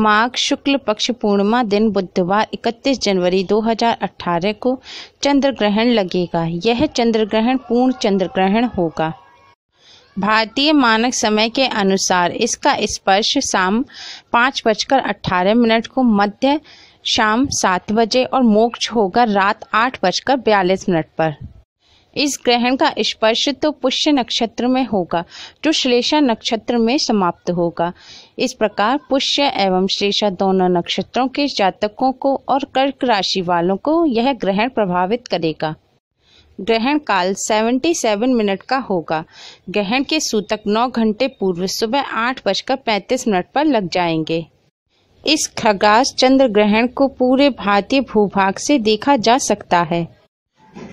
माघ शुक्ल पक्ष पूर्णिमा दिन बुधवार 31 जनवरी 2018 को चंद्र ग्रहण लगेगा यह चंद्र ग्रहण पूर्ण चंद्र ग्रहण होगा भारतीय मानक समय के अनुसार इसका स्पर्श शाम पाँच बजकर अट्ठारह मिनट को मध्य शाम सात बजे और मोक्ष होगा रात आठ बजकर बयालीस मिनट पर इस ग्रहण का स्पर्श तो पुष्य नक्षत्र में होगा जो श्लेषा नक्षत्र में समाप्त होगा इस प्रकार पुष्य एवं श्लेषा दोनों नक्षत्रों के जातकों को और कर्क राशि वालों को यह ग्रहण प्रभावित करेगा ग्रहण काल 77 मिनट का होगा ग्रहण के सूतक 9 घंटे पूर्व सुबह आठ बजकर पैंतीस मिनट पर लग जाएंगे इस खगास चंद्र ग्रहण को पूरे भारतीय भूभाग से देखा जा सकता है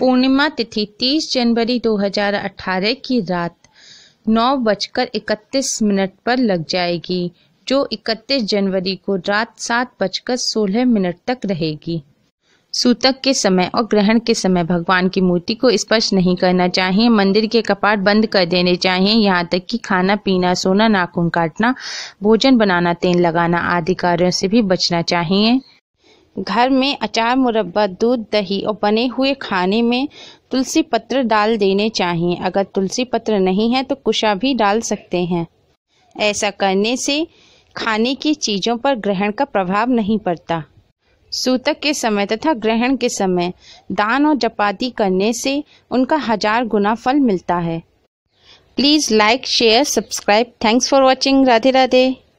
पूर्णिमा तिथि 30 जनवरी 2018 की रात नौ बजकर इकतीस मिनट पर लग जाएगी जो 31 जनवरी को रात सात बजकर सोलह मिनट तक रहेगी सूतक के समय और ग्रहण के समय भगवान की मूर्ति को स्पर्श नहीं करना चाहिए मंदिर के कपाट बंद कर देने चाहिए यहाँ तक कि खाना पीना सोना नाखून काटना भोजन बनाना तेल लगाना आदि कार्यों से भी बचना चाहिए घर में अचार मुरब्बा दूध दही और बने हुए खाने में तुलसी पत्र डाल देने चाहिए अगर तुलसी पत्र नहीं है तो कुशा भी डाल सकते हैं ऐसा करने से खाने की चीज़ों पर ग्रहण का प्रभाव नहीं पड़ता सूतक के समय तथा ग्रहण के समय दान और जपाती करने से उनका हजार गुना फल मिलता है please like share subscribe thanks for watching Radhe Radhe